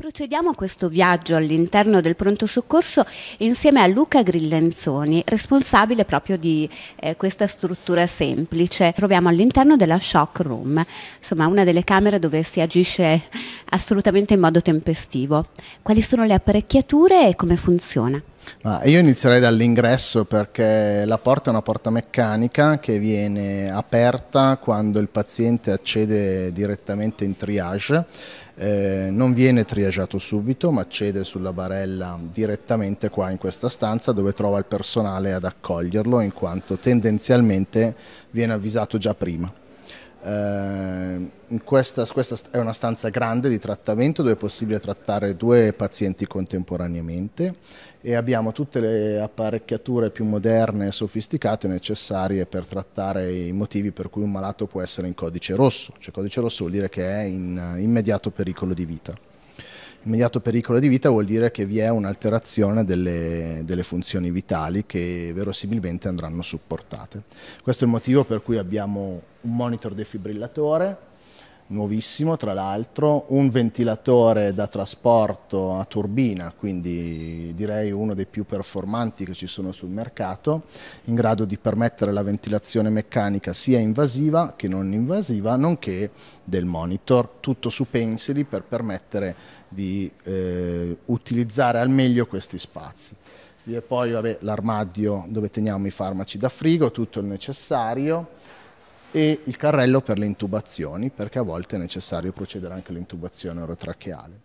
Procediamo a questo viaggio all'interno del pronto soccorso insieme a Luca Grillenzoni, responsabile proprio di eh, questa struttura semplice. Troviamo all'interno della shock room, insomma una delle camere dove si agisce assolutamente in modo tempestivo. Quali sono le apparecchiature e come funziona? Ma io inizierei dall'ingresso perché la porta è una porta meccanica che viene aperta quando il paziente accede direttamente in triage, eh, non viene triagiato subito ma accede sulla barella direttamente qua in questa stanza dove trova il personale ad accoglierlo in quanto tendenzialmente viene avvisato già prima. Eh, questa, questa, è una stanza grande di trattamento dove è possibile trattare due pazienti contemporaneamente e abbiamo tutte le apparecchiature più moderne e sofisticate necessarie per trattare i motivi per cui un malato può essere in codice rosso. Cioè codice rosso vuol dire che è in immediato pericolo di vita. Immediato pericolo di vita vuol dire che vi è un'alterazione delle, delle, funzioni vitali che verosimilmente andranno supportate. Questo è il motivo per cui abbiamo un monitor defibrillatore nuovissimo tra l'altro, un ventilatore da trasporto a turbina, quindi direi uno dei più performanti che ci sono sul mercato, in grado di permettere la ventilazione meccanica sia invasiva che non invasiva, nonché del monitor, tutto su pensili per permettere di eh, utilizzare al meglio questi spazi. E poi l'armadio dove teniamo i farmaci da frigo, tutto il necessario e il carrello per le intubazioni, perché a volte è necessario procedere anche all'intubazione orotracheale.